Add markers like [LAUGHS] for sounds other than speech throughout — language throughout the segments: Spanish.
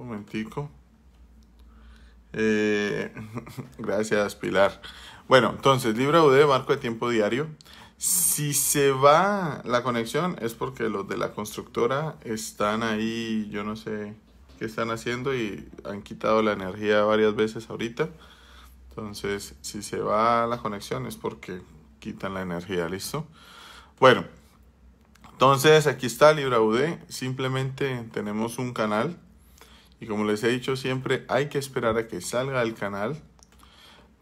Un momentico. Eh, [LAUGHS] gracias, Pilar. Bueno, entonces, Libra UD, marco de tiempo diario. Si se va la conexión es porque los de la constructora están ahí, yo no sé qué están haciendo y han quitado la energía varias veces ahorita. Entonces, si se va la conexión es porque quitan la energía, ¿listo? Bueno, entonces aquí está Libra UD, simplemente tenemos un canal y como les he dicho siempre, hay que esperar a que salga el canal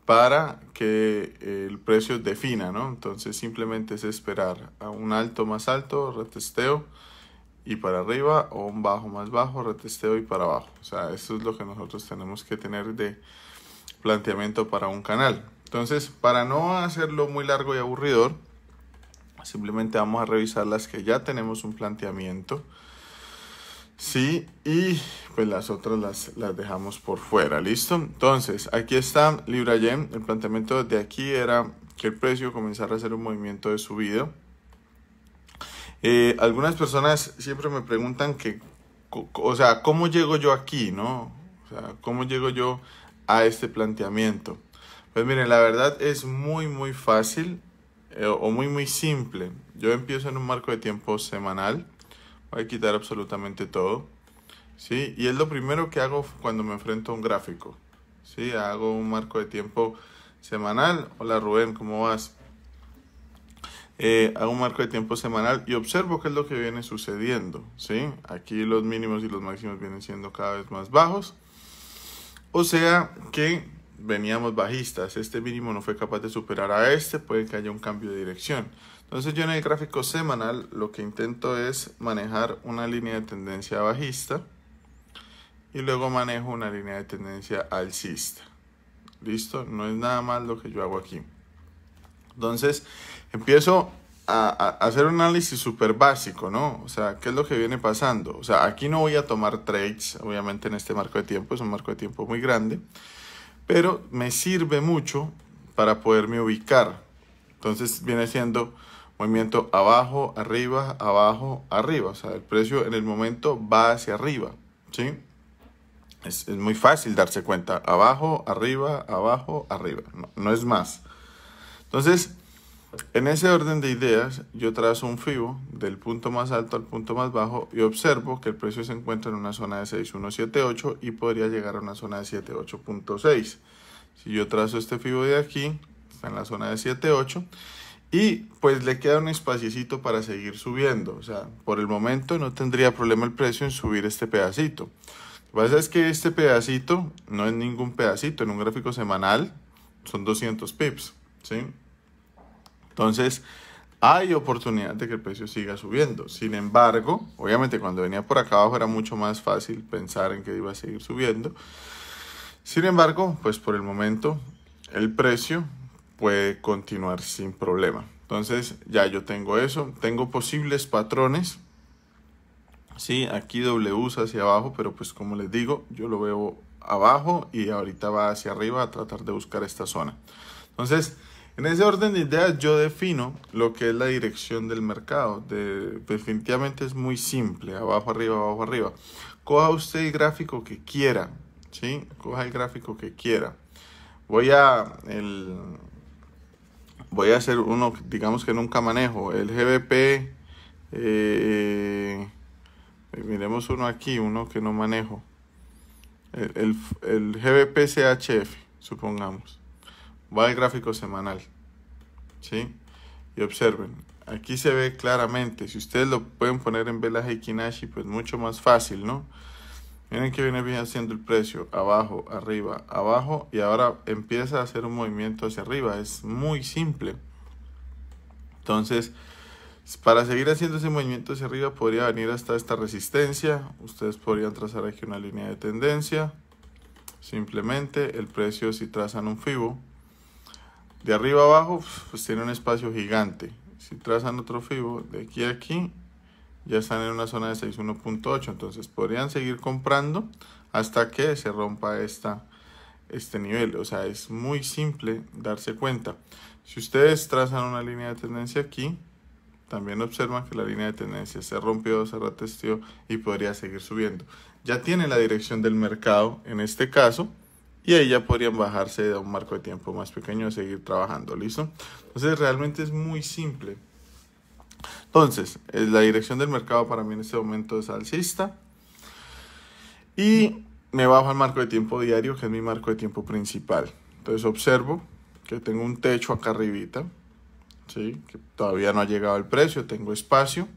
para que el precio defina, ¿no? Entonces simplemente es esperar a un alto más alto, retesteo y para arriba, o un bajo más bajo, retesteo y para abajo. O sea, eso es lo que nosotros tenemos que tener de planteamiento para un canal. Entonces, para no hacerlo muy largo y aburridor, simplemente vamos a revisar las que ya tenemos un planteamiento. ¿sí? Y pues las otras las, las dejamos por fuera, ¿listo? Entonces, aquí está Libra Yen. El planteamiento de aquí era que el precio comenzara a hacer un movimiento de subida. Eh, algunas personas siempre me preguntan que, o sea, ¿cómo llego yo aquí, no? O sea, ¿cómo llego yo a este planteamiento? Pues miren, la verdad es muy, muy fácil eh, o muy, muy simple. Yo empiezo en un marco de tiempo semanal Voy a quitar absolutamente todo. ¿sí? Y es lo primero que hago cuando me enfrento a un gráfico. ¿sí? Hago un marco de tiempo semanal. Hola Rubén, ¿cómo vas? Eh, hago un marco de tiempo semanal y observo qué es lo que viene sucediendo. ¿sí? Aquí los mínimos y los máximos vienen siendo cada vez más bajos. O sea que veníamos bajistas. Este mínimo no fue capaz de superar a este. Puede que haya un cambio de dirección. Entonces yo en el gráfico semanal lo que intento es manejar una línea de tendencia bajista y luego manejo una línea de tendencia alcista. ¿Listo? No es nada más lo que yo hago aquí. Entonces empiezo a, hacer un análisis súper básico, ¿no? O sea, ¿qué es lo que viene pasando? O sea, aquí no voy a tomar trades, obviamente en este marco de tiempo, es un marco de tiempo muy grande, pero me sirve mucho para poderme ubicar. Entonces viene siendo movimiento abajo, arriba, abajo, arriba. O sea, el precio en el momento va hacia arriba, ¿sí? Es, muy fácil darse cuenta. Abajo, arriba, abajo, arriba. No, no, es más. Entonces, en ese orden de ideas, yo trazo un FIBO del punto más alto al punto más bajo y observo que el precio se encuentra en una zona de 6.178 y podría llegar a una zona de 78.6. Si yo trazo este FIBO de aquí, está en la zona de 7.8 y pues le queda un espacio para seguir subiendo. O sea, por el momento no tendría problema el precio en subir este pedacito. Lo que pasa es que este pedacito no es ningún pedacito. En un gráfico semanal son 200 pips. ¿sí? Entonces, hay oportunidad de que el precio siga subiendo. Sin embargo, obviamente cuando venía por acá abajo era mucho más fácil pensar en que iba a seguir subiendo. Sin embargo, pues por el momento el precio puede continuar sin problema. Entonces ya yo tengo eso, tengo posibles patrones. Sí, aquí W hacia abajo, pero pues como les digo, yo lo veo abajo y ahorita va hacia arriba a tratar de buscar esta zona. Entonces, en ese orden de ideas yo defino lo que es la dirección del mercado. definitivamente es muy simple, abajo, arriba, abajo, arriba. Coja usted el gráfico que quiera, ¿sí? Coja el gráfico que quiera. Voy a el, voy a hacer uno, digamos que nunca manejo, el GBP, eh, miremos uno aquí, uno que no manejo, el, el, GBP CHF, supongamos, va al gráfico semanal, ¿sí? Y observen, aquí se ve claramente, si ustedes lo pueden poner en y Kinashi, pues mucho más fácil, ¿no? Miren que viene bien haciendo el precio, abajo, arriba, abajo y ahora empieza a hacer un movimiento hacia arriba, es muy simple. Entonces, para seguir haciendo ese movimiento hacia arriba podría venir hasta esta resistencia, ustedes podrían trazar aquí una línea de tendencia, simplemente el precio si trazan un FIBO, de arriba abajo pues, pues tiene un espacio gigante, si trazan otro FIBO de aquí a aquí ya están en una zona de 61.8, entonces podrían seguir comprando hasta que se rompa esta, este nivel. O sea, es muy simple darse cuenta. Si ustedes trazan una línea de tendencia aquí, también observan que la línea de tendencia se rompió, se retestió y podría seguir subiendo. Ya tiene la dirección del mercado en este caso y ahí ya podrían bajarse de un marco de tiempo más pequeño a seguir trabajando, ¿listo? Entonces realmente es muy simple. Entonces, eh, la dirección del mercado para mí en este momento es alcista. Y me bajo al marco de tiempo diario, que es mi marco de tiempo principal. Entonces observo que tengo un techo acá arribita, que todavía no ha llegado el precio, tengo espacio.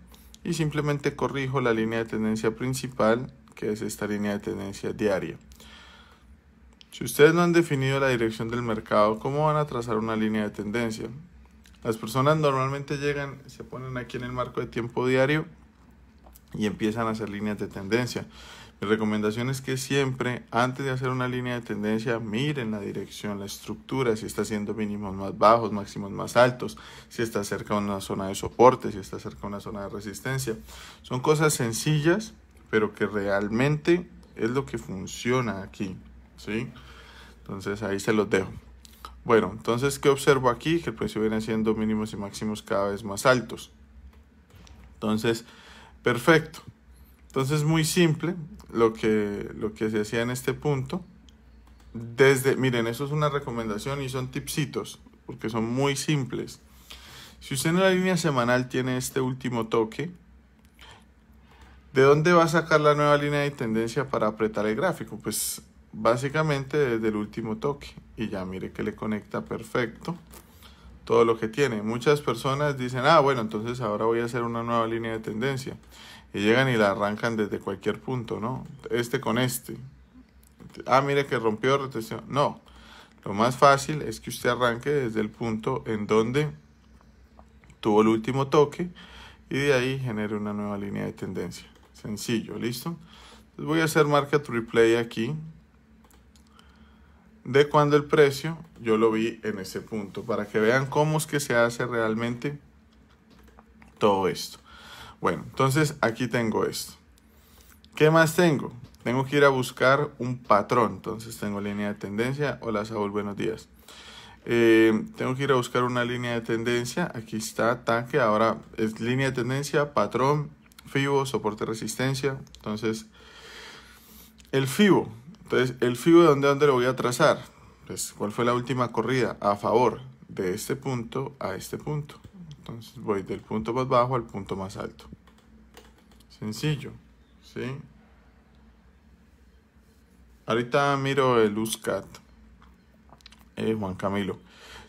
Y simplemente corrijo la línea de tendencia principal, que es esta línea de tendencia diaria. Si ustedes no han definido la dirección del mercado, ¿cómo van a trazar una línea de tendencia? Las personas normalmente llegan, se ponen aquí en el marco de tiempo diario y empiezan a hacer líneas de tendencia. Mi recomendación es que siempre, antes de hacer una línea de tendencia, miren la dirección, la estructura, si está haciendo mínimos más bajos, máximos más altos, si está cerca de una zona de soporte, si está cerca de una zona de resistencia. Son cosas sencillas, pero que realmente es lo que funciona aquí, ¿sí? Entonces ahí se los dejo. Bueno, entonces, ¿qué observo aquí? Que el precio viene siendo mínimos y máximos cada vez más altos. Entonces, perfecto. Entonces, muy simple lo que, lo que se hacía en este punto. Desde, miren, eso es una recomendación y son tipsitos, porque son muy simples. Si usted en la línea semanal tiene este último toque, ¿de dónde va a sacar la nueva línea de tendencia para apretar el gráfico? Pues básicamente desde el último toque. Y ya mire que le conecta perfecto todo lo que tiene. Muchas personas dicen, ah, bueno, entonces ahora voy a hacer una nueva línea de tendencia. Y llegan y la arrancan desde cualquier punto, ¿no? Este con este. Ah, mire que rompió retención. No, lo más fácil es que usted arranque desde el punto en donde tuvo el último toque y de ahí genere una nueva línea de tendencia. Sencillo, ¿listo? voy a hacer market replay aquí de cuando el precio, yo lo vi en ese punto, para que vean cómo es que se hace realmente todo esto. Bueno, entonces aquí tengo esto. ¿Qué más tengo? Tengo que ir a buscar un patrón, entonces tengo línea de tendencia. Hola Saúl, buenos días. Eh, tengo que ir a buscar una línea de tendencia. Aquí está tanque Ahora es línea de tendencia, patrón, FIBO, soporte resistencia. Entonces, el FIBO entonces, el FIBO de dónde, dónde lo voy a trazar? Pues, ¿Cuál fue la última corrida? A favor de este punto a este punto. Entonces voy del punto más bajo al punto más alto. Sencillo, ¿sí? Ahorita miro el USCAT, eh, Juan Camilo.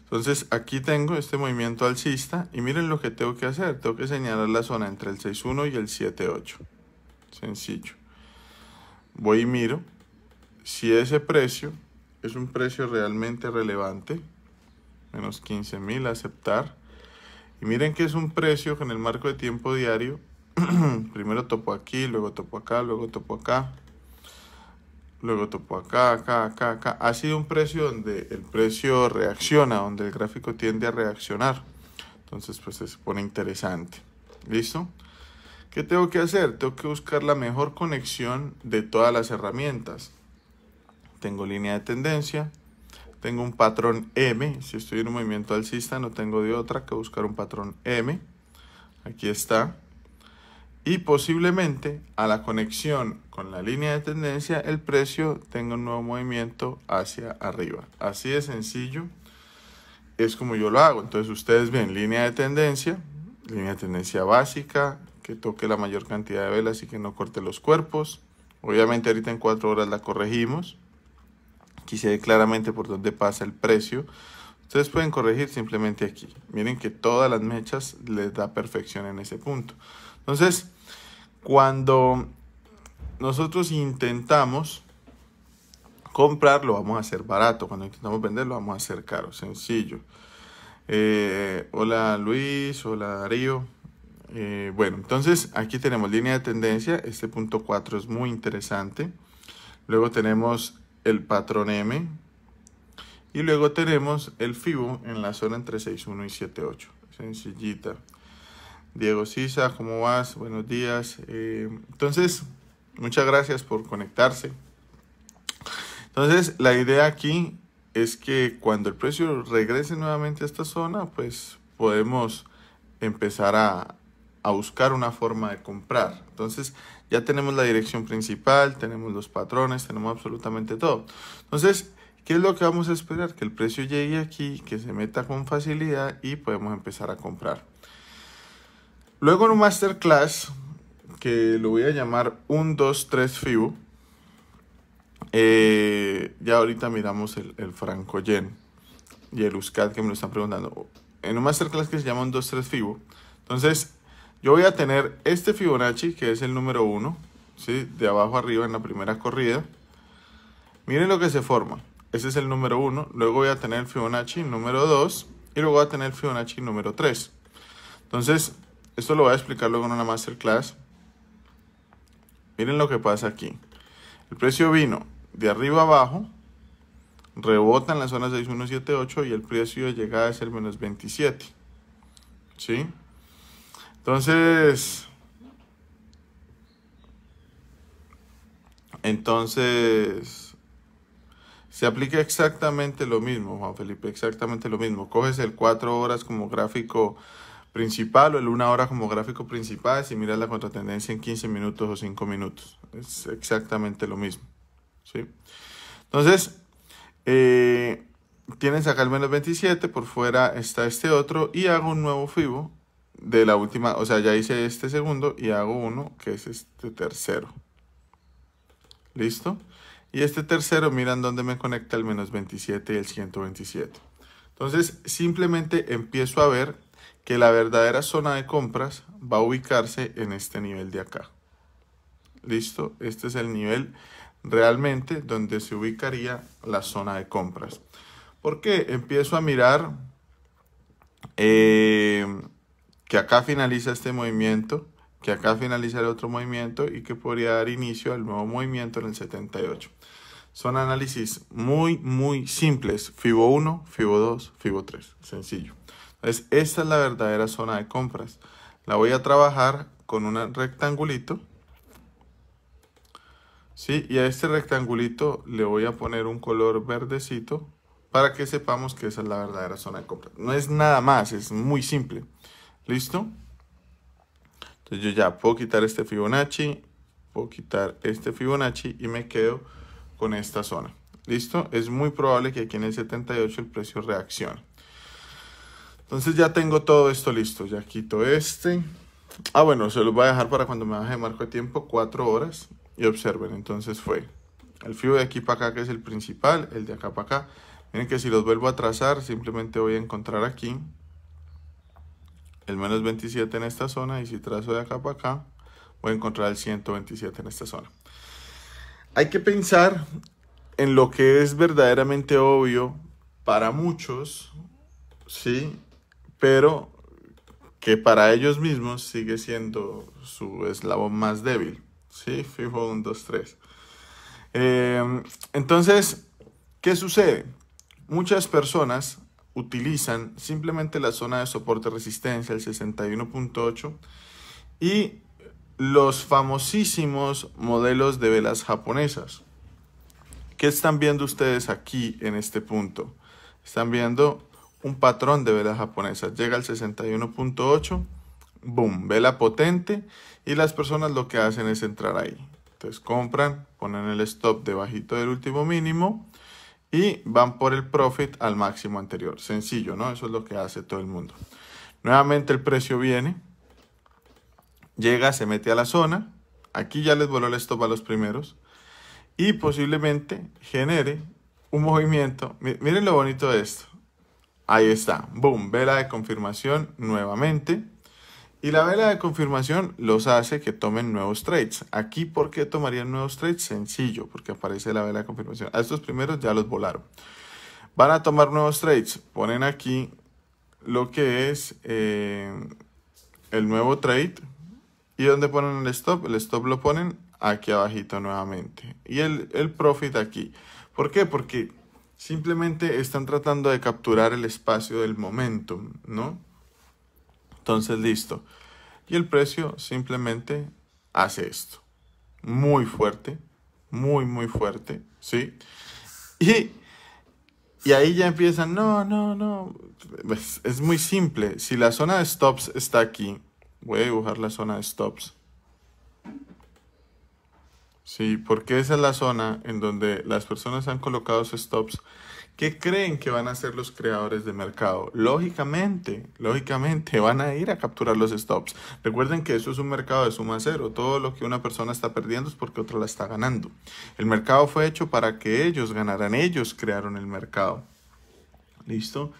Entonces aquí tengo este movimiento alcista y miren lo que tengo que hacer. Tengo que señalar la zona entre el 6.1 y el 7.8. Sencillo. Voy y miro si ese precio es un precio realmente relevante, menos 15 mil, aceptar. Y miren que es un precio que en el marco de tiempo diario, [CLEARS THROAT] primero topo aquí, luego topo acá, luego topo acá, luego topo acá, acá, acá, acá. Ha sido un precio donde el precio reacciona, donde el gráfico tiende a reaccionar. Entonces, pues se pone interesante. ¿Listo? ¿Qué tengo que hacer? Tengo que buscar la mejor conexión de todas las herramientas tengo línea de tendencia, tengo un patrón M, si estoy en un movimiento alcista no tengo de otra que buscar un patrón M, aquí está, y posiblemente a la conexión con la línea de tendencia el precio tenga un nuevo movimiento hacia arriba, así de sencillo es como yo lo hago, entonces ustedes ven línea de tendencia, línea de tendencia básica, que toque la mayor cantidad de velas y que no corte los cuerpos, obviamente ahorita en 4 horas la corregimos, se ve claramente por dónde pasa el precio. Ustedes pueden corregir simplemente aquí. Miren que todas las mechas les da perfección en ese punto. Entonces, cuando nosotros intentamos comprar, lo vamos a hacer barato. Cuando intentamos vender, lo vamos a hacer caro, sencillo. Eh, hola Luis, hola Darío. Eh, bueno, entonces aquí tenemos línea de tendencia. Este punto 4 es muy interesante. Luego tenemos el patrón M y luego tenemos el FIBO en la zona entre 6.1 y 7.8. Sencillita. Diego Sisa, ¿cómo vas? Buenos días. Eh, entonces, muchas gracias por conectarse. Entonces, la idea aquí es que cuando el precio regrese nuevamente a esta zona, pues podemos empezar a, a buscar una forma de comprar. Entonces, ya tenemos la dirección principal, tenemos los patrones, tenemos absolutamente todo. Entonces, ¿qué es lo que vamos a esperar? Que el precio llegue aquí, que se meta con facilidad y podemos empezar a comprar. Luego en un masterclass, que lo voy a llamar 1, 2, 3 FIBO, ya ahorita miramos el, el franco yen y el USCAD que me lo están preguntando. En un masterclass que se llama 1, 2, 3 FIBO, entonces yo voy a tener este Fibonacci, que es el número 1, ¿sí? de abajo arriba en la primera corrida. Miren lo que se forma. Ese es el número 1. Luego voy a tener el Fibonacci número 2. Y luego voy a tener el Fibonacci número 3. Entonces, esto lo voy a explicar luego en una masterclass. Miren lo que pasa aquí. El precio vino de arriba abajo, rebota en la zona 6178 y el precio de llegada es el menos 27. ¿Sí? Entonces, entonces, se aplica exactamente lo mismo, Juan Felipe, exactamente lo mismo. Coges el 4 horas como gráfico principal o el 1 hora como gráfico principal y miras la contratendencia en 15 minutos o 5 minutos. Es exactamente lo mismo. ¿sí? Entonces, eh, tienes acá el menos 27, por fuera está este otro y hago un nuevo FIBO de la última, o sea, ya hice este segundo y hago uno que es este tercero. ¿Listo? Y este tercero, miran dónde me conecta el menos 27 y el 127. Entonces, simplemente empiezo a ver que la verdadera zona de compras va a ubicarse en este nivel de acá. ¿Listo? Este es el nivel realmente donde se ubicaría la zona de compras. Porque empiezo a mirar eh, que acá finaliza este movimiento, que acá finaliza el otro movimiento y que podría dar inicio al nuevo movimiento en el 78. Son análisis muy, muy simples. FIBO 1, FIBO 2, FIBO 3. Sencillo. Entonces, esta es la verdadera zona de compras. La voy a trabajar con un rectangulito. ¿sí? Y a este rectangulito le voy a poner un color verdecito para que sepamos que esa es la verdadera zona de compras. No es nada más, es muy simple. ¿Listo? Entonces yo ya puedo quitar este Fibonacci, puedo quitar este Fibonacci y me quedo con esta zona. ¿Listo? Es muy probable que aquí en el 78 el precio reaccione. Entonces ya tengo todo esto listo. Ya quito este. Ah, bueno, se los voy a dejar para cuando me baje de marco de tiempo, 4 horas. Y observen, entonces fue el Fibonacci de aquí para acá, que es el principal, el de acá para acá. Miren que si los vuelvo a trazar, simplemente voy a encontrar aquí el menos 27 en esta zona y si trazo de acá para acá, voy a encontrar el 127 en esta zona. Hay que pensar en lo que es verdaderamente obvio para muchos, ¿sí? Pero que para ellos mismos sigue siendo su eslabón más débil, ¿sí? Fijo 1, 2, 3. entonces, ¿qué sucede? Muchas personas utilizan simplemente la zona de soporte resistencia, el 61.8, y los famosísimos modelos de velas japonesas. que están viendo ustedes aquí en este punto? Están viendo un patrón de velas japonesas. Llega al 61.8, boom, vela potente, y las personas lo que hacen es entrar ahí. Entonces compran, ponen el stop debajito del último mínimo, y van por el profit al máximo anterior. Sencillo, ¿no? Eso es lo que hace todo el mundo. Nuevamente el precio viene, llega, se mete a la zona. Aquí ya les voló el stop a los primeros y posiblemente genere un movimiento. Miren lo bonito de esto. Ahí está, boom, vela de confirmación nuevamente. Y la vela de confirmación los hace que tomen nuevos trades. Aquí, ¿por qué tomarían nuevos trades? Sencillo, porque aparece la vela de confirmación. A estos primeros ya los volaron. Van a tomar nuevos trades. Ponen aquí lo que es eh, el nuevo trade. ¿Y dónde ponen el stop? El stop lo ponen aquí abajito nuevamente. Y el, profit aquí. ¿Por qué? Porque simplemente están tratando de capturar el espacio del momentum, ¿no? Entonces, listo. Y el precio simplemente hace esto. Muy fuerte, muy, muy fuerte, ¿sí? Y, ahí ya empiezan, no, no, no. Pues, es, muy simple. Si la zona de stops está aquí, voy a dibujar la zona de stops. Sí, porque esa es la zona en donde las personas han colocado sus stops ¿Qué creen que van a hacer los creadores de mercado? Lógicamente, lógicamente van a ir a capturar los stops. Recuerden que eso es un mercado de suma cero. Todo lo que una persona está perdiendo es porque otra la está ganando. El mercado fue hecho para que ellos ganaran. Ellos crearon el mercado. ¿Listo?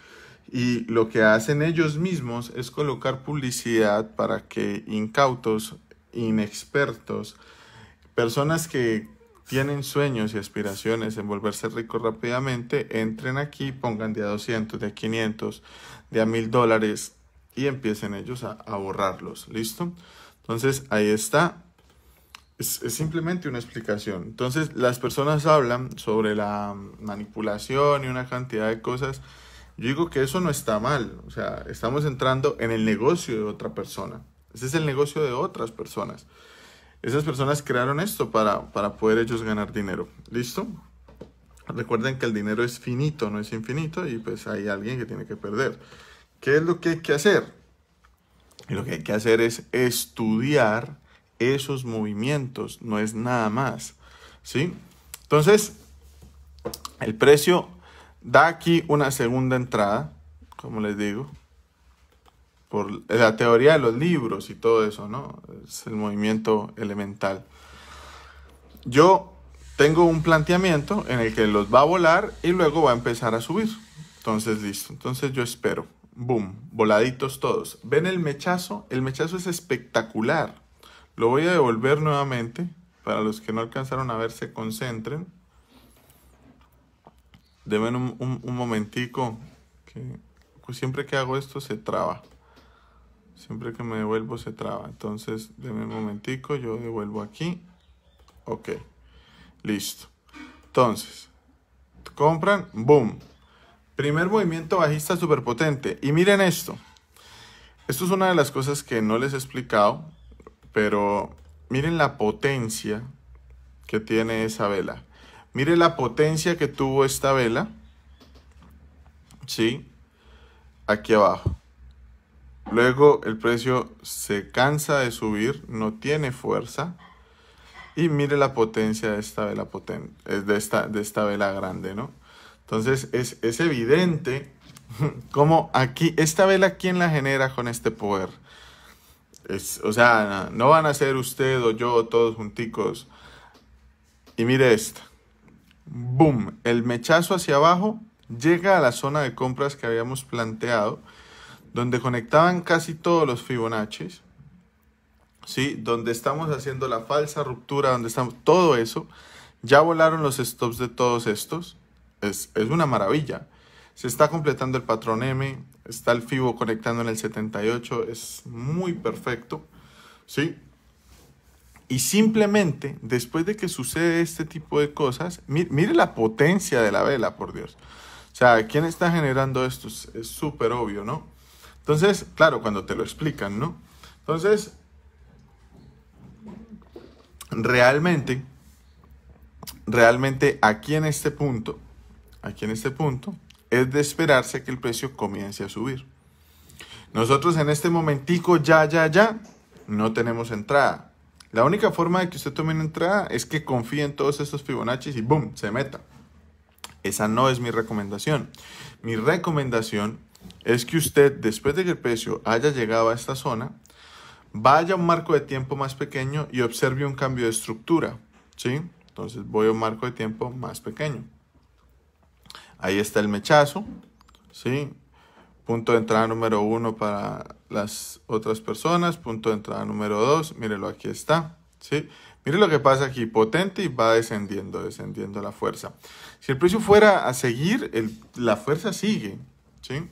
Y lo que hacen ellos mismos es colocar publicidad para que incautos, inexpertos, personas que tienen sueños y aspiraciones en volverse ricos rápidamente, entren aquí, pongan de a 200, de a 500, de a 1000 dólares y empiecen ellos a, a borrarlos. ¿Listo? Entonces ahí está. es, simplemente una explicación. Entonces las personas hablan sobre la manipulación y una cantidad de cosas. Yo digo que eso no está mal. O sea, estamos entrando en el negocio de otra persona. Ese es el negocio de otras personas. Esas personas crearon esto para, poder ellos ganar dinero. ¿Listo? Recuerden que el dinero es finito, no es infinito, y pues hay alguien que tiene que perder. ¿Qué es lo que hay que hacer? Y lo que hay que hacer es estudiar esos movimientos, no es nada más. ¿Sí? Entonces, el precio da aquí una segunda entrada, como les digo, por la teoría de los libros y todo eso, ¿no? Es el movimiento elemental. Yo tengo un planteamiento en el que los va a volar y luego va a empezar a subir. Entonces, listo. Entonces yo espero. Boom, voladitos todos. ¿Ven el mechazo? El mechazo es espectacular. Lo voy a devolver nuevamente. Para los que no alcanzaron a ver, se concentren. Deben un, momentico. Que pues, siempre que hago esto se traba. Siempre que me devuelvo se traba. Entonces, denme un momentico, yo devuelvo aquí. Ok, listo. Entonces, compran, boom. Primer movimiento bajista súper potente. Y miren esto. Esto es una de las cosas que no les he explicado, pero miren la potencia que tiene esa vela. Miren la potencia que tuvo esta vela. ¿Sí? Aquí abajo. Luego el precio se cansa de subir, no tiene fuerza. Y mire la potencia de esta vela, eh, de esta, de esta vela grande, ¿no? Entonces es, evidente [LAUGHS] como aquí, esta vela, ¿quién la genera con este poder? Es, o sea, no van a ser usted o yo todos junticos. Y mire esto Boom. El mechazo hacia abajo llega a la zona de compras que habíamos planteado donde conectaban casi todos los Fibonacci, ¿sí? donde estamos haciendo la falsa ruptura, donde estamos, todo eso, ya volaron los stops de todos estos, es, una maravilla. Se está completando el patrón M, está el Fibo conectando en el 78, es muy perfecto, ¿sí? Y simplemente, después de que sucede este tipo de cosas, mire, mire la potencia de la vela, por Dios. O sea, ¿quién está generando esto? Es súper obvio, ¿no? Entonces, claro, cuando te lo explican, ¿no? Entonces, realmente, realmente aquí en este punto, aquí en este punto, es de esperarse que el precio comience a subir. Nosotros en este momentico, ya, ya, ya, no tenemos entrada. La única forma de que usted tome una entrada es que confíe en todos estos Fibonacci y ¡boom! se meta. Esa no es mi recomendación. Mi recomendación es que usted, después de que el precio haya llegado a esta zona, vaya a un marco de tiempo más pequeño y observe un cambio de estructura. ¿sí? Entonces voy a un marco de tiempo más pequeño. Ahí está el mechazo. ¿sí? Punto de entrada número uno para las otras personas. Punto de entrada número dos. Mírelo, aquí está. ¿sí? Mire lo que pasa aquí, potente y va descendiendo, descendiendo la fuerza. Si el precio fuera a seguir, la fuerza sigue, ¿sí?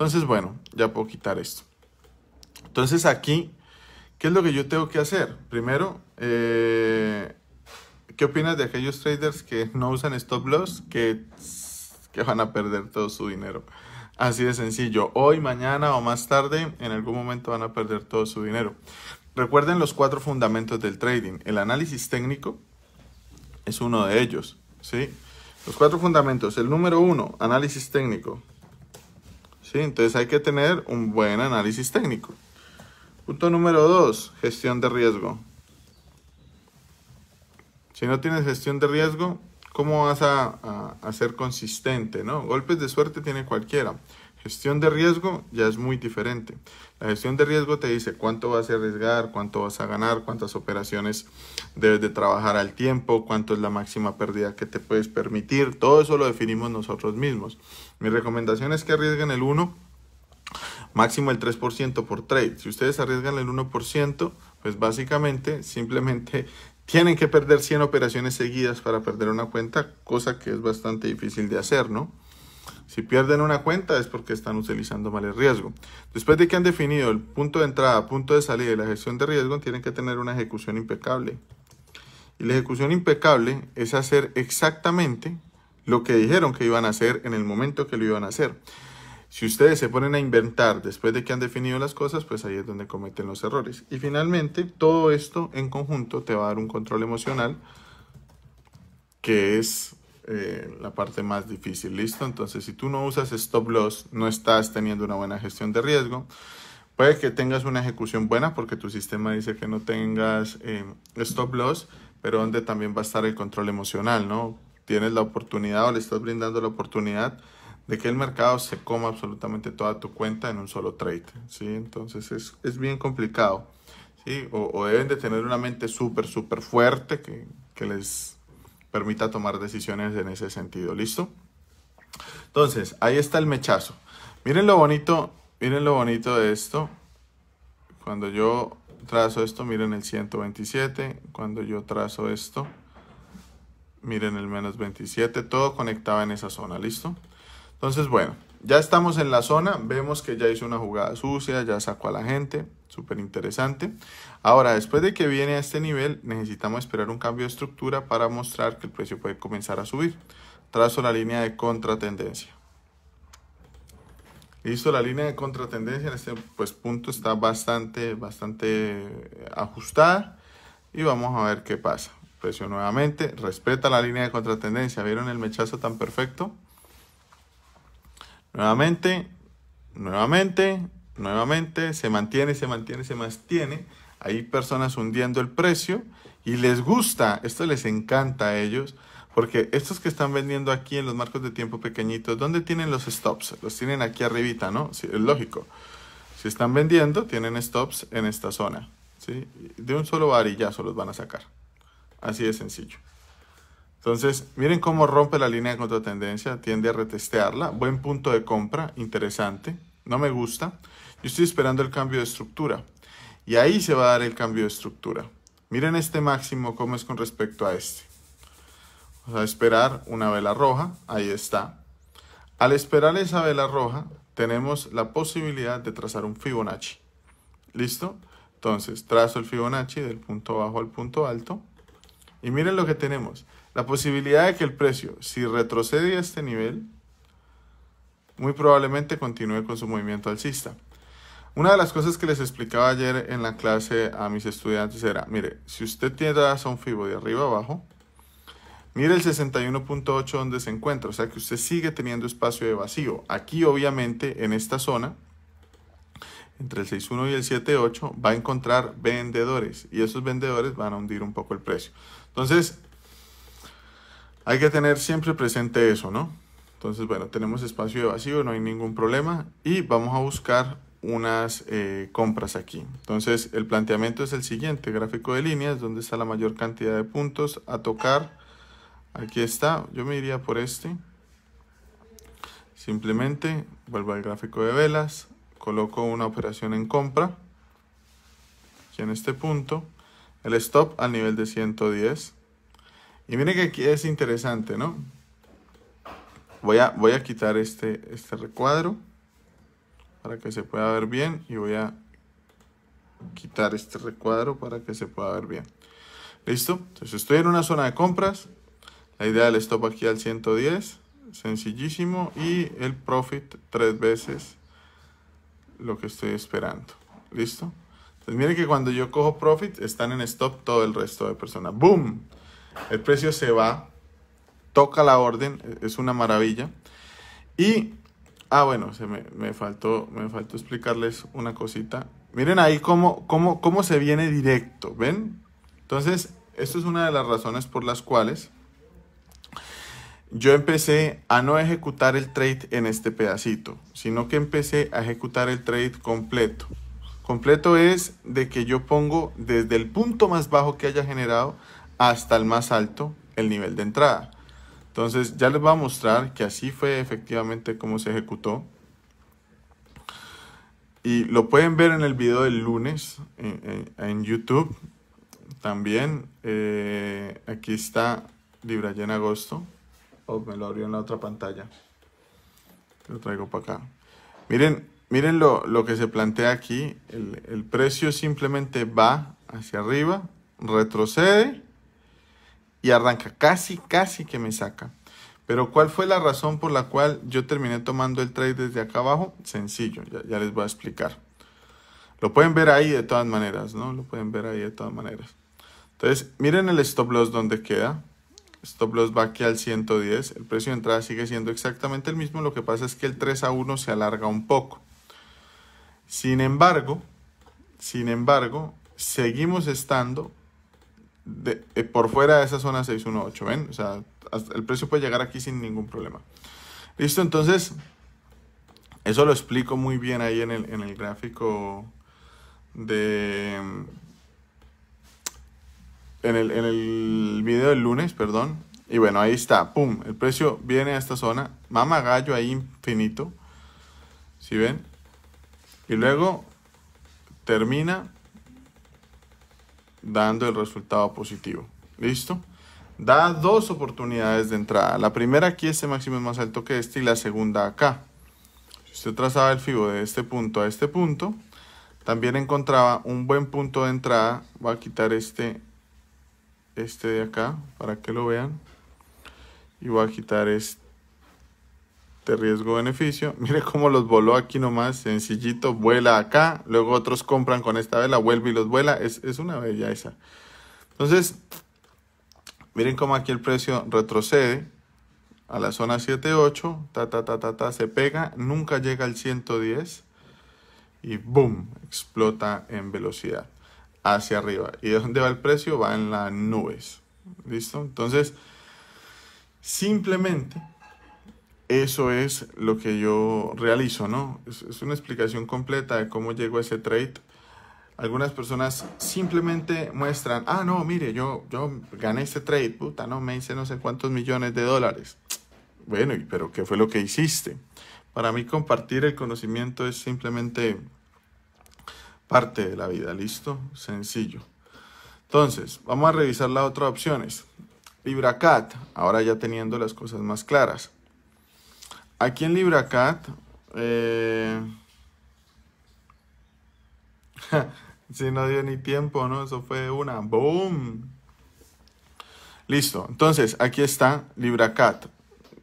Entonces, bueno, ya puedo quitar esto. Entonces aquí, ¿qué es lo que yo tengo que hacer? Primero, eh, ¿qué opinas de aquellos traders que no usan stop loss, que, que van a perder todo su dinero? Así de sencillo, hoy, mañana o más tarde, en algún momento van a perder todo su dinero. Recuerden los cuatro fundamentos del trading. El análisis técnico es uno de ellos, ¿sí? Los cuatro fundamentos. El número uno, análisis técnico. Entonces hay que tener un buen análisis técnico. Punto número dos, gestión de riesgo. Si no tienes gestión de riesgo, ¿cómo vas a, ser consistente? ¿no? Golpes de suerte tiene cualquiera. Gestión de riesgo ya es muy diferente. La gestión de riesgo te dice cuánto vas a arriesgar, cuánto vas a ganar, cuántas operaciones debes de trabajar al tiempo, cuánto es la máxima pérdida que te puedes permitir. Todo eso lo definimos nosotros mismos. Mi recomendación es que arriesguen el 1, máximo el 3% por trade. Si ustedes arriesgan el 1%, pues básicamente simplemente [LAUGHS] tienen que perder 100 operaciones seguidas para perder una cuenta, cosa que es bastante difícil de hacer, ¿no? Si pierden una cuenta es porque están utilizando mal el riesgo. Después de que han definido el punto de entrada, punto de salida y la gestión de riesgo, tienen que tener una ejecución impecable. Y la ejecución impecable es hacer exactamente lo que dijeron que iban a hacer en el momento que lo iban a hacer. Si ustedes se ponen a inventar después de que han definido las cosas, pues ahí es donde cometen los errores. Y finalmente, todo esto en conjunto te va a dar un control emocional que es eh, la parte más difícil, ¿listo? Entonces, si tú no usas stop loss, no estás teniendo una buena gestión de riesgo. Puede que tengas una ejecución buena porque tu sistema dice que no tengas eh, stop loss, pero donde también va a estar el control emocional, ¿no? Tienes la oportunidad o le estás brindando la oportunidad de que el mercado se coma absolutamente toda tu cuenta en un solo trade, ¿sí? Entonces es, es bien complicado, ¿sí? O, deben de tener una mente súper, súper fuerte que, que les permita tomar decisiones en ese sentido. ¿Listo? Entonces, ahí está el mechazo. Miren lo bonito, miren lo bonito de esto. Cuando yo trazo esto, miren el 127. Cuando yo trazo esto, miren el menos 27. Todo conectaba en esa zona, ¿listo? Entonces, bueno. Ya estamos en la zona, vemos que ya hizo una jugada sucia, ya sacó a la gente, súper interesante. Ahora, después de que viene a este nivel, necesitamos esperar un cambio de estructura para mostrar que el precio puede comenzar a subir. Trazo la línea de contratendencia. Listo, la línea de contratendencia en este pues, punto está bastante, bastante ajustada y vamos a ver qué pasa. Precio nuevamente, respeta la línea de contratendencia. ¿Vieron el mechazo tan perfecto? Nuevamente, nuevamente, nuevamente, se mantiene, se mantiene, se mantiene. Hay personas hundiendo el precio y les gusta, esto les encanta a ellos, porque estos que están vendiendo aquí en los marcos de tiempo pequeñitos, ¿dónde tienen los stops? Los tienen aquí arribita, ¿no? es lógico. Si están vendiendo, tienen stops en esta zona. ¿sí? De un solo bar y se los van a sacar. Así de sencillo. Entonces, miren cómo rompe la línea de contratendencia, tiende a retestearla. Buen punto de compra, interesante. No me gusta. Yo estoy esperando el cambio de estructura. Y ahí se va a dar el cambio de estructura. Miren este máximo, cómo es con respecto a este. Vamos a esperar una vela roja. Ahí está. Al esperar esa vela roja, tenemos la posibilidad de trazar un Fibonacci. ¿Listo? Entonces, trazo el Fibonacci del punto bajo al punto alto. Y miren lo que tenemos. La posibilidad de que el precio, si retrocede a este nivel, muy probablemente continúe con su movimiento alcista. Una de las cosas que les explicaba ayer en la clase a mis estudiantes era, mire, si usted tiene razón FIBO de arriba abajo, mire el 61.8 donde se encuentra, o sea que usted sigue teniendo espacio de vacío. Aquí obviamente en esta zona, entre el 6.1 y el 7.8, va a encontrar vendedores y esos vendedores van a hundir un poco el precio. Entonces, hay que tener siempre presente eso, ¿no? Entonces, bueno, tenemos espacio de vacío, no hay ningún problema y vamos a buscar unas eh, compras aquí. Entonces, el planteamiento es el siguiente, gráfico de líneas, donde está la mayor cantidad de puntos a tocar. Aquí está, yo me iría por este. Simplemente vuelvo al gráfico de velas, coloco una operación en compra. Aquí en este punto, el stop al nivel de 110. Y miren que aquí es interesante, ¿no? Voy a, voy a quitar este, este recuadro para que se pueda ver bien y voy a quitar este recuadro para que se pueda ver bien. ¿Listo? Entonces estoy en una zona de compras. La idea del stop aquí al 110. Sencillísimo. Y el profit tres veces lo que estoy esperando. ¿Listo? Entonces miren que cuando yo cojo profit están en stop todo el resto de personas. ¡Boom! El precio se va, toca la orden, es una maravilla. Y, ah, bueno, se me, me faltó, me faltó explicarles una cosita. Miren ahí cómo, cómo, cómo se viene directo, ¿ven? Entonces, esto es una de las razones por las cuales yo empecé a no ejecutar el trade en este pedacito, sino que empecé a ejecutar el trade completo. Completo es de que yo pongo desde el punto más bajo que haya generado hasta el más alto, el nivel de entrada. Entonces ya les voy a mostrar que así fue efectivamente como se ejecutó. Y lo pueden ver en el video del lunes en, YouTube. También eh, aquí está Libra en agosto. Oh, me lo abrió en la otra pantalla. Lo traigo para acá. Miren, miren lo, que se plantea aquí. el precio simplemente va hacia arriba, retrocede y arranca. Casi, casi que me saca. Pero ¿cuál fue la razón por la cual yo terminé tomando el trade desde acá abajo? Sencillo, ya, les voy a explicar. Lo pueden ver ahí de todas maneras, ¿no? Lo pueden ver ahí de todas maneras. Entonces, miren el stop loss donde queda. Stop loss va aquí al 110. El precio de entrada sigue siendo exactamente el mismo. Lo que pasa es que el 3 a 1 se alarga un poco. Sin embargo, sin embargo, seguimos estando eh, por fuera de esa zona 618, ¿ven? O sea, el precio puede llegar aquí sin ningún problema. Listo, entonces, eso lo explico muy bien ahí en el, gráfico de... En el, en video del lunes, perdón. Y bueno, ahí está, pum, el precio viene a esta zona. Mama gallo ahí infinito. ¿Sí ven? Y luego termina dando el resultado positivo. ¿Listo? Da dos oportunidades de entrada. La primera aquí, este máximo es más alto que este, y la segunda acá. Si usted trazaba el fibo de este punto a este punto, también encontraba un buen punto de entrada. Voy a quitar este, este de acá para que lo vean. Y voy a quitar este riesgo-beneficio. [LAUGHS] Mire cómo los voló aquí nomás, sencillito, vuela acá, luego otros compran con esta vela, vuelve y los vuela, es, una belleza esa. Entonces, miren cómo aquí el precio retrocede a la zona 7.8, ta, ta, ta, ta, se pega, nunca llega al 110 y boom, explota en velocidad hacia arriba. ¿Y de dónde va el precio? Va en las nubes. ¿Listo? Entonces, simplemente eso es lo que yo realizo, ¿no? Es, una explicación completa de cómo llego a ese trade. Algunas personas simplemente muestran, ah, no, mire, yo, yo gané ese trade, puta, no, me hice no sé cuántos millones de dólares. Bueno, pero ¿qué fue lo que hiciste? Para mí compartir el conocimiento es simplemente parte de la vida, ¿listo? Sencillo. Entonces, vamos a revisar las otras opciones. LibraCat, ahora ya teniendo las cosas más claras. Aquí en LibraCat. Eh, si [LAUGHS] si no dio ni tiempo, ¿no? Eso fue una. ¡Boom! Listo. Entonces, aquí está LibraCat.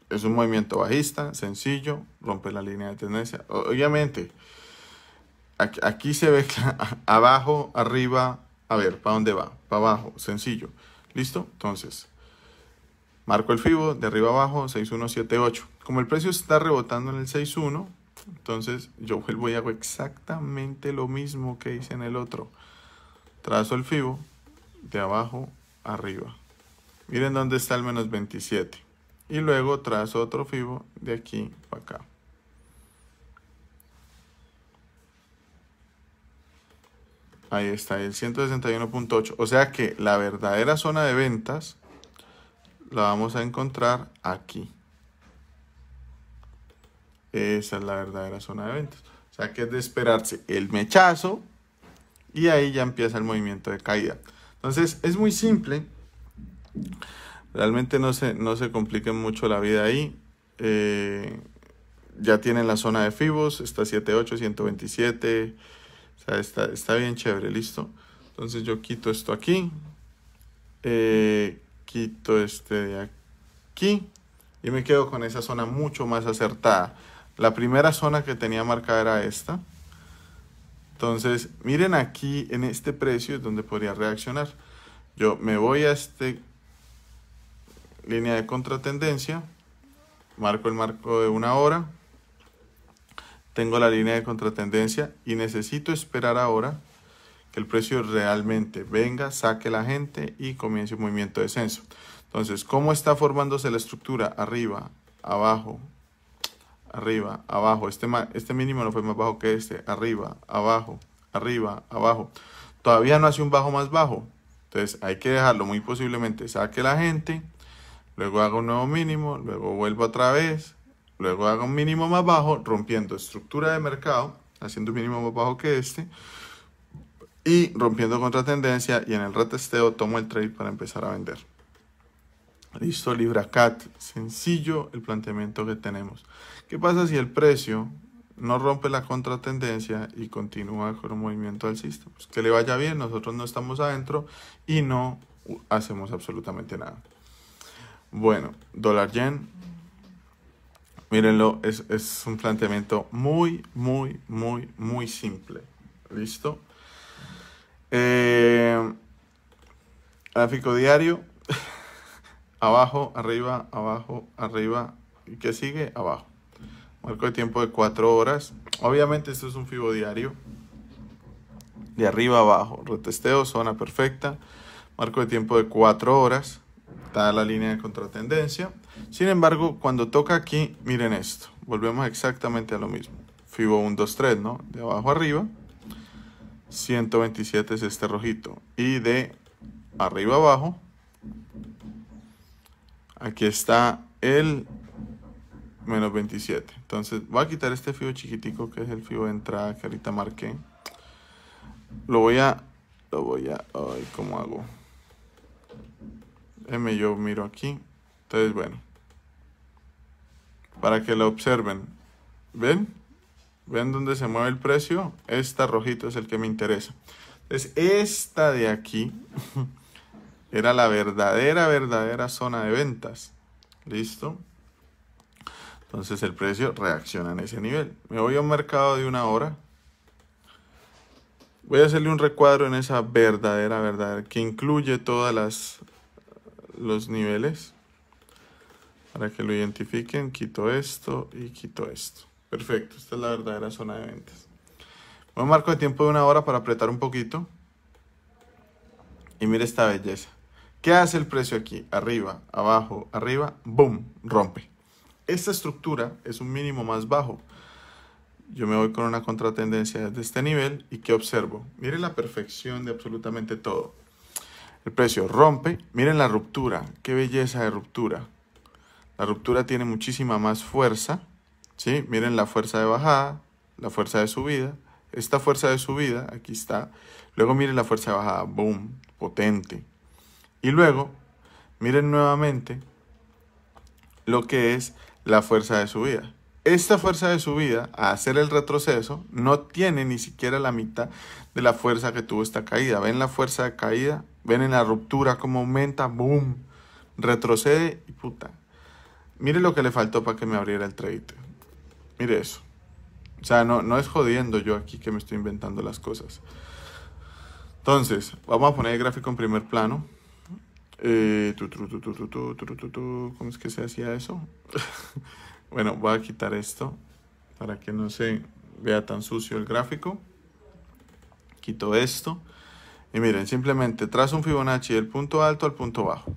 Es un movimiento bajista, sencillo, rompe la línea de tendencia. Obviamente, aquí, se ve [LAUGHS] abajo, arriba. A ver, ¿para dónde va? Para abajo, sencillo. ¿Listo? Entonces, marco el FIBO de arriba abajo, 6178. Como el precio está rebotando en el 6.1, entonces yo vuelvo a hago exactamente lo mismo que hice en el otro. Trazo el FIBO de abajo arriba. Miren dónde está el menos 27. Y luego trazo otro FIBO de aquí para acá. Ahí está, el 161.8. O sea que la verdadera zona de ventas la vamos a encontrar aquí. Esa es la verdadera zona de eventos. O sea que es de esperarse el mechazo y ahí ya empieza el movimiento de caída. Entonces es muy simple. Realmente no se, no se mucho la vida ahí. Eh, ya tienen la zona de Fibos, está 78, 127. O sea, está, está bien chévere, listo. Entonces yo quito esto aquí. Eh, quito este de aquí. Y me quedo con esa zona mucho más acertada. La primera zona que tenía marcada era esta. Entonces, miren aquí en este precio es donde podría reaccionar. Yo me voy a esta línea de contratendencia, marco el marco de una hora, tengo la línea de contratendencia y necesito esperar ahora que el precio realmente venga, saque la gente y comience un movimiento de descenso. Entonces, ¿cómo está formándose la estructura? Arriba, abajo, arriba, abajo. Este, este mínimo no fue más bajo que este, arriba, abajo, arriba, abajo. Todavía no hace un bajo más bajo. Entonces hay que dejarlo muy posiblemente. Saque la gente, luego haga un nuevo mínimo, luego vuelvo otra vez, luego haga un mínimo más bajo, rompiendo estructura de mercado, haciendo un mínimo más bajo que este, y rompiendo contra tendencia y en el retesteo tomo el trade para empezar a vender. Listo, libra cat Sencillo el planteamiento que tenemos. ¿Qué pasa si el precio no rompe la contratendencia y continúa con un movimiento alcista? sistema? Pues, que le vaya bien, nosotros no estamos adentro y no hacemos absolutamente nada. Bueno, dólar yen, mírenlo, es, es un planteamiento muy, muy, muy, muy simple. ¿Listo? Eh, gráfico diario, [LAUGHS] abajo, arriba, abajo, arriba. ¿Y qué sigue? Abajo. Marco de tiempo de 4 horas. Obviamente esto es un FIBO diario. De arriba a abajo. Retesteo, zona perfecta. Marco de tiempo de 4 horas. Está la línea de contratendencia. Sin embargo, cuando toca aquí, miren esto. Volvemos exactamente a lo mismo. FIBO 1, 2, 3, ¿no? De abajo arriba. 127 es este rojito. Y de arriba abajo. Aquí está el menos 27. Entonces voy a quitar este fío chiquitico que es el fío de entrada que ahorita marqué. Lo voy a... Lo voy a... Ay, ¿cómo hago? M yo miro aquí. Entonces, bueno. Para que lo observen. ¿Ven? ¿Ven dónde se mueve el precio? Esta rojito es el que me interesa. Entonces, esta de aquí [LAUGHS] era la verdadera, verdadera zona de ventas. ¿Listo? Entonces el precio reacciona en ese nivel. Me voy a un mercado de una hora. Voy a hacerle un recuadro en esa verdadera verdad que incluye todas las los niveles para que lo identifiquen. Quito esto y quito esto. Perfecto, esta es la verdadera zona de ventas. Voy a un marco de tiempo de una hora para apretar un poquito. Y mire esta belleza. ¿Qué hace el precio aquí? Arriba, abajo, arriba, boom, rompe. Esta estructura es un mínimo más bajo. Yo me voy con una contratendencia de este nivel y ¿qué observo? Miren la perfección de absolutamente todo. El precio rompe, miren la ruptura, qué belleza de ruptura. La ruptura tiene muchísima más fuerza, ¿sí? Miren la fuerza de bajada, la fuerza de subida, esta fuerza de subida, aquí está. Luego miren la fuerza de bajada, boom, potente. Y luego, miren nuevamente lo que es la fuerza de subida. Esta fuerza de subida, a hacer el retroceso, no tiene ni siquiera la mitad de la fuerza que tuvo esta caída. Ven la fuerza de caída, ven en la ruptura cómo aumenta, boom, retrocede y puta. Mire lo que le faltó para que me abriera el trade. Mire eso. O sea, no, no es jodiendo yo aquí que me estoy inventando las cosas. Entonces, vamos a poner el gráfico en primer plano. ¿Cómo es que se hacía eso? [LAUGHS] bueno, voy a quitar esto para que no se vea tan sucio el gráfico. Quito esto. Y miren, simplemente trazo un Fibonacci del punto alto al punto bajo.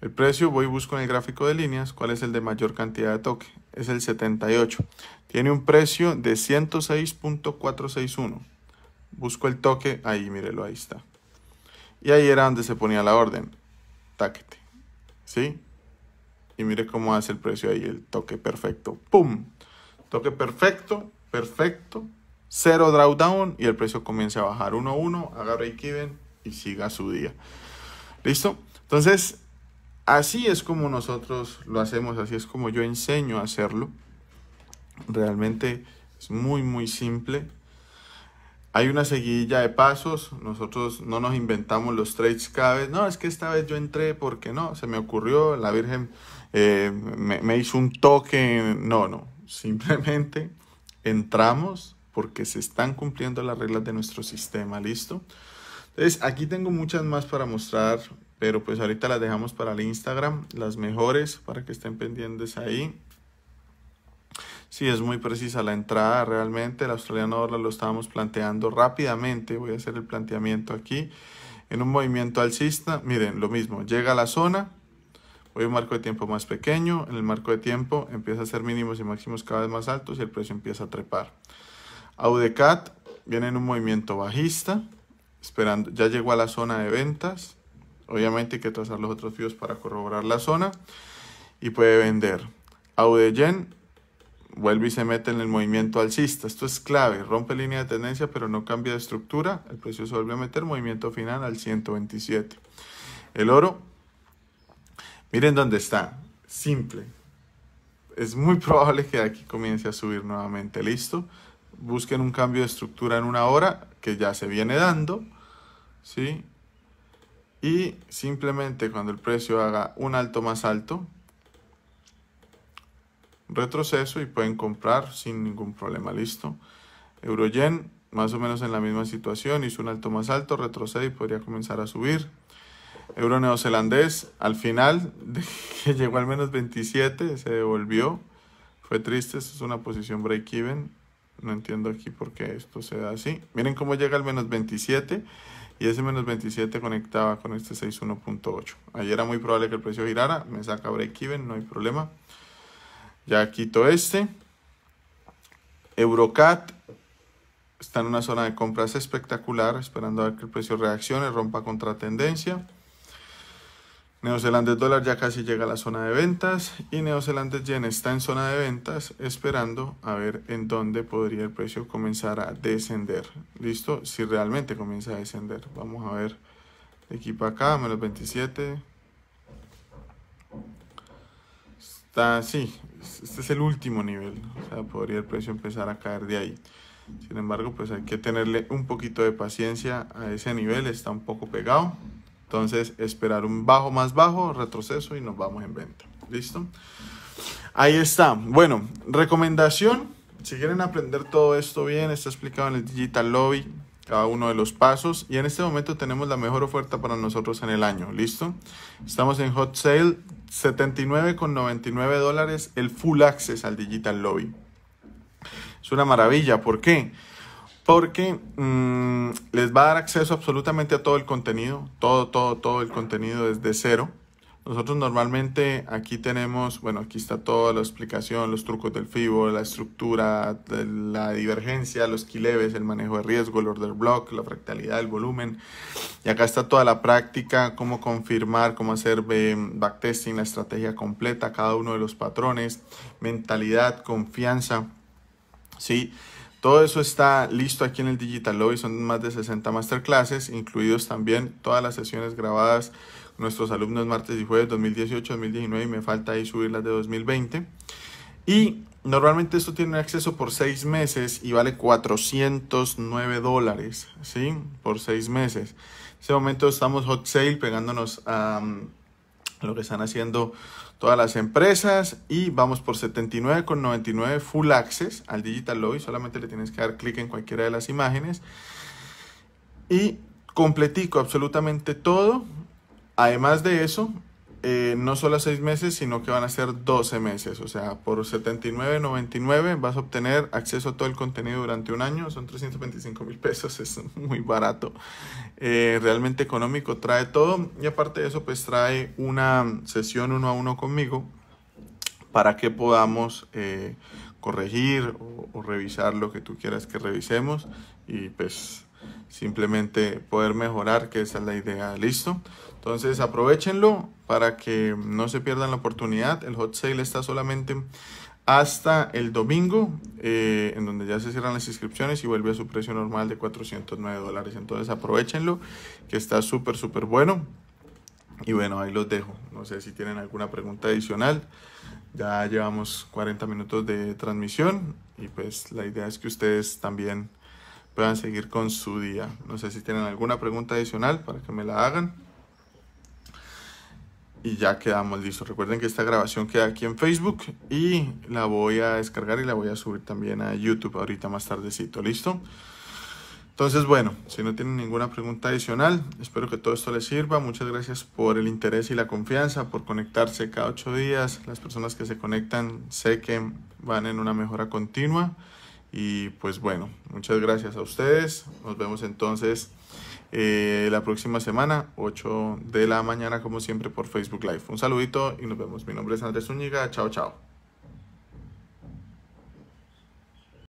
El precio voy y busco en el gráfico de líneas cuál es el de mayor cantidad de toque. Es el 78. Tiene un precio de 106.461. Busco el toque, ahí mírelo, ahí está. Y ahí era donde se ponía la orden. Táquete. ¿Sí? Y mire cómo hace el precio ahí, el toque perfecto. ¡Pum! Toque perfecto, perfecto. Cero drawdown y el precio comienza a bajar. 1-1, uno, uno, haga y siga su día. ¿Listo? Entonces, así es como nosotros lo hacemos, así es como yo enseño a hacerlo. Realmente es muy, muy simple. Hay una seguidilla de pasos, nosotros no nos inventamos los trades cada vez, no, es que esta vez yo entré porque no, se me ocurrió, la Virgen eh, me, me hizo un toque, no, no, simplemente entramos porque se están cumpliendo las reglas de nuestro sistema, ¿listo? Entonces, aquí tengo muchas más para mostrar, pero pues ahorita las dejamos para el Instagram, las mejores, para que estén pendientes ahí. Sí, es muy precisa la entrada realmente. El australiano dólar lo estábamos planteando rápidamente. Voy a hacer el planteamiento aquí. En un movimiento alcista, miren, lo mismo. Llega a la zona, Hoy un marco de tiempo más pequeño, en el marco de tiempo empieza a ser mínimos y máximos cada vez más altos y el precio empieza a trepar. Audecat viene en un movimiento bajista, esperando, ya llegó a la zona de ventas, obviamente hay que trazar los otros fios para corroborar la zona y puede vender. AUDEYEN vuelve y se mete en el movimiento alcista. Esto es clave, rompe línea de tendencia pero no cambia de estructura, el precio se vuelve a meter, movimiento final al 127. El oro, miren dónde está, simple. Es muy [LAUGHS] probable que aquí comience a subir nuevamente, listo. Busquen un cambio de estructura en una hora que ya se viene dando, ¿sí? Y simplemente cuando el precio haga un alto más alto, retroceso y pueden comprar sin ningún problema. Listo. Euroyen, más o menos en la misma situación, hizo un alto más alto, retrocede y podría comenzar a subir. Euro neozelandés, al final, [LAUGHS] que llegó al menos 27, se devolvió. Fue triste, es una posición break-even. No entiendo aquí por qué esto se da así. Miren cómo llega al menos 27 y ese menos 27 conectaba con este 61.8. Ahí era muy probable que el precio girara, me saca break-even, no hay problema. Ya quito este. Eurocat está en una zona de compras espectacular, esperando a ver que el precio reaccione, rompa contra tendencia. Neozelandés dólar ya casi llega a la zona de ventas y neozelandés yen está en zona de ventas esperando a ver en dónde podría el precio comenzar a descender. ¿Listo? Si realmente comienza a descender. Vamos a ver Equipo acá, menos 27, está, sí, este es el último nivel, o sea, podría el precio empezar a caer de ahí. Sin embargo, pues hay que tenerle un poquito de paciencia a ese nivel, está un poco pegado. Entonces, esperar un bajo más bajo, retroceso y nos vamos en venta. ¿Listo? Ahí está. Bueno, recomendación. Si quieren aprender todo esto bien, está explicado en el Digital Lobby cada uno de los pasos y en este momento tenemos la mejor oferta para nosotros en el año, ¿listo? Estamos en Hot Sale, 79,99 dólares el Full Access al Digital Lobby. Es una maravilla, ¿por qué? Porque mm, les va a dar acceso absolutamente a todo el contenido, todo, todo, todo el contenido desde cero. Nosotros normalmente aquí tenemos, bueno, aquí está toda la explicación, los trucos del FIBO, la estructura, la divergencia, los quileves, el manejo de riesgo, el order block, la fractalidad, el volumen. Y acá está toda la práctica, cómo confirmar, cómo hacer em, backtesting, la estrategia completa, cada uno de los patrones, mentalidad, confianza, ¿sí? Todo eso está listo aquí en el Digital Lobby, son más de 60 masterclasses, incluidos también todas las sesiones grabadas nuestros alumnos martes y jueves 2018, 2019 y me falta ahí subir las de 2020. Y normalmente esto tiene acceso por seis meses y vale 409 dólares, ¿sí? Por seis meses. En este momento estamos hot sale pegándonos a mm, lo que están haciendo todas las empresas y vamos por 79,99 full access al Digital Lobby. Solamente le tienes que dar clic en cualquiera de las imágenes. Y completico absolutamente todo Además de eso, eh, no solo 6 meses, sino que van a ser 12 meses. O sea, por 79.99 vas a obtener acceso a todo el contenido durante un año. Son 325 mil pesos, [LAUGHS] es muy barato. Eh, realmente económico, trae todo. Y aparte de eso, pues trae una sesión uno a uno conmigo para que podamos eh, corregir o, o revisar lo que tú quieras que revisemos. Y pues simplemente poder mejorar, que esa es la idea, listo. Entonces aprovechenlo para que no se pierdan la oportunidad, el hot sale está solamente hasta el domingo, eh, en donde ya se cierran las inscripciones y vuelve a su precio normal de 409 dólares. Entonces aprovechenlo, que está súper, súper bueno. Y bueno, ahí los dejo. No sé si tienen alguna pregunta adicional. Ya llevamos 40 minutos de transmisión y pues la idea es que ustedes también puedan seguir con su día. No sé si tienen alguna pregunta adicional para que me la hagan. Y ya quedamos listos. Recuerden que esta grabación queda aquí en Facebook y la voy a descargar y la voy a subir también a YouTube ahorita más tardecito. ¿Listo? Entonces, bueno, si no tienen ninguna pregunta adicional, espero que todo esto les sirva. Muchas gracias por el interés y la confianza, por conectarse cada ocho días. Las personas que se conectan sé que van en una mejora continua. Y pues bueno, muchas gracias a ustedes. Nos vemos entonces eh, la próxima semana, 8 de la mañana, como siempre, por Facebook Live. Un saludito y nos vemos. Mi nombre es Andrés Zúñiga. Chao, chao.